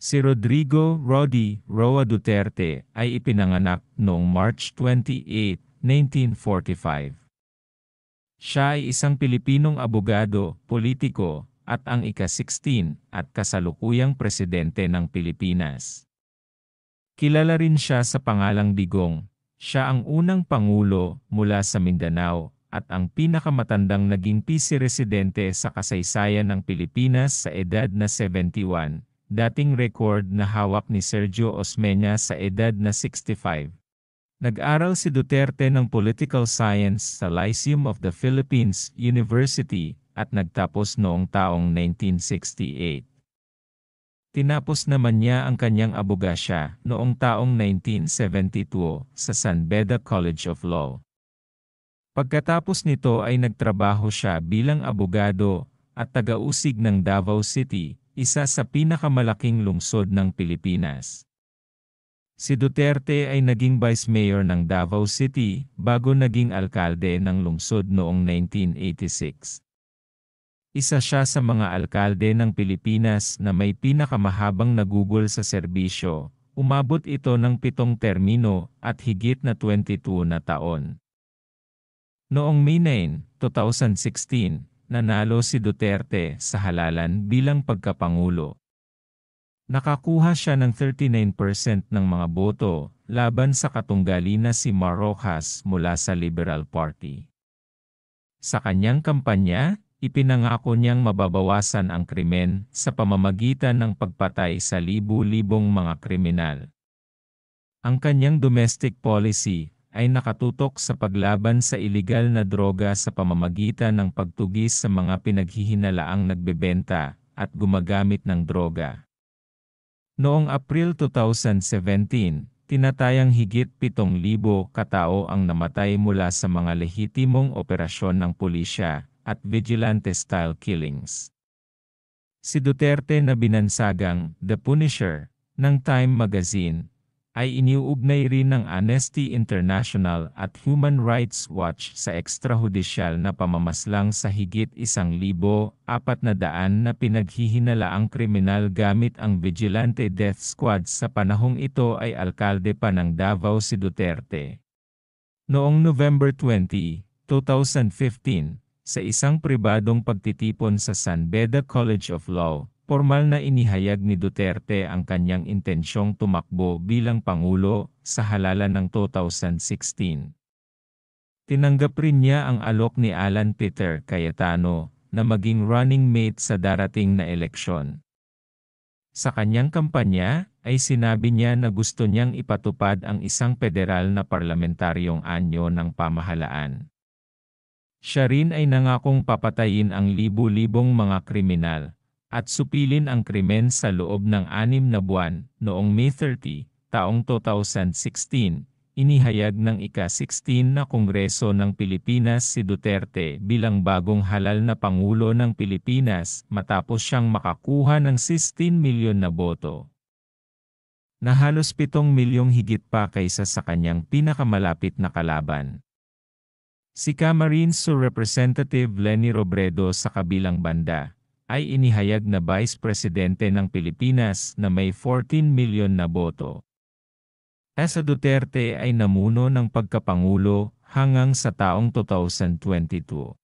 Si Rodrigo Rodi Roa Duterte ay ipinanganak noong March 28, 1945. Siya ay isang Pilipinong abogado, politiko, at ang ika-16 at kasalukuyang presidente ng Pilipinas. Kilala rin siya sa pangalang Digong. Siya ang unang pangulo mula sa Mindanao at ang pinakamatandang naging vice-residente sa kasaysayan ng Pilipinas sa edad na 71 dating record na hawak ni Sergio Osmeña sa edad na 65. Nag-aral si Duterte ng Political Science sa Lyceum of the Philippines University at nagtapos noong taong 1968. Tinapos naman niya ang kanyang abogasya noong taong 1972 sa San Beda College of Law. Pagkatapos nito ay nagtrabaho siya bilang abogado at tagausig ng Davao City isa sa pinakamalaking lungsod ng Pilipinas. Si Duterte ay naging Vice Mayor ng Davao City bago naging alkalde ng lungsod noong 1986. Isa siya sa mga alkalde ng Pilipinas na may pinakamahabang nagugol sa serbisyo, umabot ito ng pitong termino at higit na 22 na taon. Noong May 9, 2016, nanalo si Duterte sa halalan bilang pagkapangulo. Nakakuha siya ng 39% ng mga boto laban sa katunggali na si Marojas mula sa Liberal Party. Sa kanyang kampanya, ipinangako niyang mababawasan ang krimen sa pamamagitan ng pagpatay sa libu-libong mga kriminal. Ang kanyang domestic policy ay nakatutok sa paglaban sa ilegal na droga sa pamamagitan ng pagtugis sa mga pinaghihinalaang nagbebenta at gumagamit ng droga. Noong April 2017, tinatayang higit 7,000 katao ang namatay mula sa mga lehitimong operasyon ng pulisya at vigilante-style killings. Si Duterte na binansagang The Punisher ng Time Magazine ay iniuugnay rin ng Amnesty International at Human Rights Watch sa ekstrahudicial na pamamaslang sa higit isang libo, apat na daan na pinaghihinala ang kriminal gamit ang Vigilante Death Squad sa panahong ito ay alkalde pa ng Davao si Duterte. Noong November 20, 2015, sa isang pribadong pagtitipon sa San Beda College of Law, Formal na inihayag ni Duterte ang kanyang intensyong tumakbo bilang Pangulo sa halalan ng 2016. Tinanggap rin niya ang alok ni Alan Peter Cayetano na maging running mate sa darating na eleksyon. Sa kanyang kampanya, ay sinabi niya na gusto niyang ipatupad ang isang federal na parlamentaryong anyo ng pamahalaan. Siya rin ay nangakong papatayin ang libu-libong mga kriminal at supilin ang krimen sa loob ng anim na buwan. Noong May 30, taong 2016, inihayag ng ika-16 na Kongreso ng Pilipinas si Duterte bilang bagong halal na Pangulo ng Pilipinas matapos siyang makakuha ng 16 milyon na boto na halos 7 milyong higit pa kaysa sa kanyang pinakamalapit na kalaban. Si Camarines Sur Representative Lenny Robredo sa kabilang banda, ay inihayag na Vice Presidente ng Pilipinas na may 14 milyon na boto. Esa Duterte ay namuno ng pagkapangulo hanggang sa taong 2022.